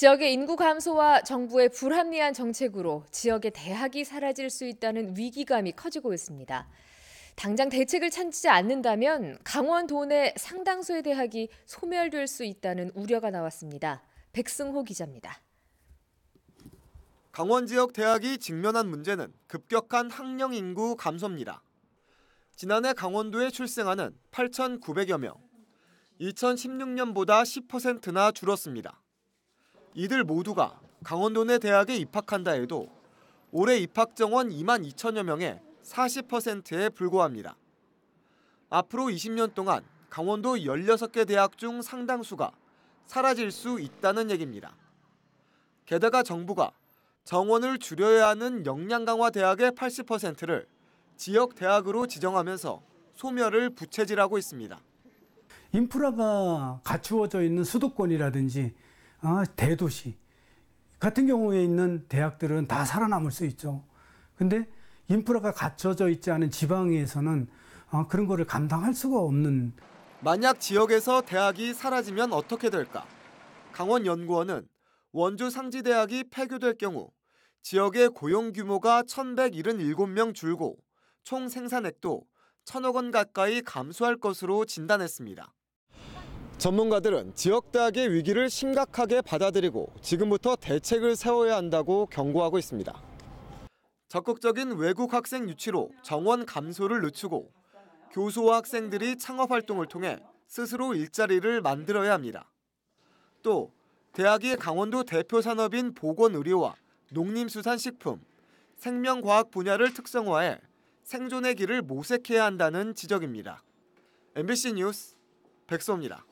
지역의 인구 감소와 정부의 불합리한 정책으로 지역의 대학이 사라질 수 있다는 위기감이 커지고 있습니다. 당장 대책을 찾지 않는다면 강원 도내 상당수의 대학이 소멸될 수 있다는 우려가 나왔습니다. 백승호 기자입니다. 강원 지역 대학이 직면한 문제는 급격한 학령 인구 감소입니다. 지난해 강원도에 출생하는 8,900여 명, 2016년보다 10%나 줄었습니다. 이들 모두가 강원도 내 대학에 입학한다 해도 올해 입학 정원 2만 2천여 명의 40%에 불과합니다. 앞으로 20년 동안 강원도 16개 대학 중 상당수가 사라질 수 있다는 얘기입니다. 게다가 정부가 정원을 줄여야 하는 역량 강화 대학의 80%를 지역 대학으로 지정하면서 소멸을 부채질하고 있습니다. 인프라가 갖추어져 있는 수도권이라든지 어, 대도시 같은 경우에 있는 대학들은 다 살아남을 수 있죠. 근데 인프라가 갖춰져 있지 않은 지방에서는 어, 그런 거를 감당할 수가 없는 만약 지역에서 대학이 사라지면 어떻게 될까? 강원 연구원은 원주 상지대학이 폐교될 경우 지역의 고용 규모가 1,177명 줄고 총 생산액도 1 0 0 0억원 가까이 감소할 것으로 진단했습니다. 전문가들은 지역 대학의 위기를 심각하게 받아들이고 지금부터 대책을 세워야 한다고 경고하고 있습니다. 적극적인 외국 학생 유치로 정원 감소를 늦추고 교수와 학생들이 창업 활동을 통해 스스로 일자리를 만들어야 합니다. 또 대학이 강원도 대표 산업인 보건의료와 농림수산식품, 생명과학 분야를 특성화해 생존의 길을 모색해야 한다는 지적입니다. MBC 뉴스 백소입니다.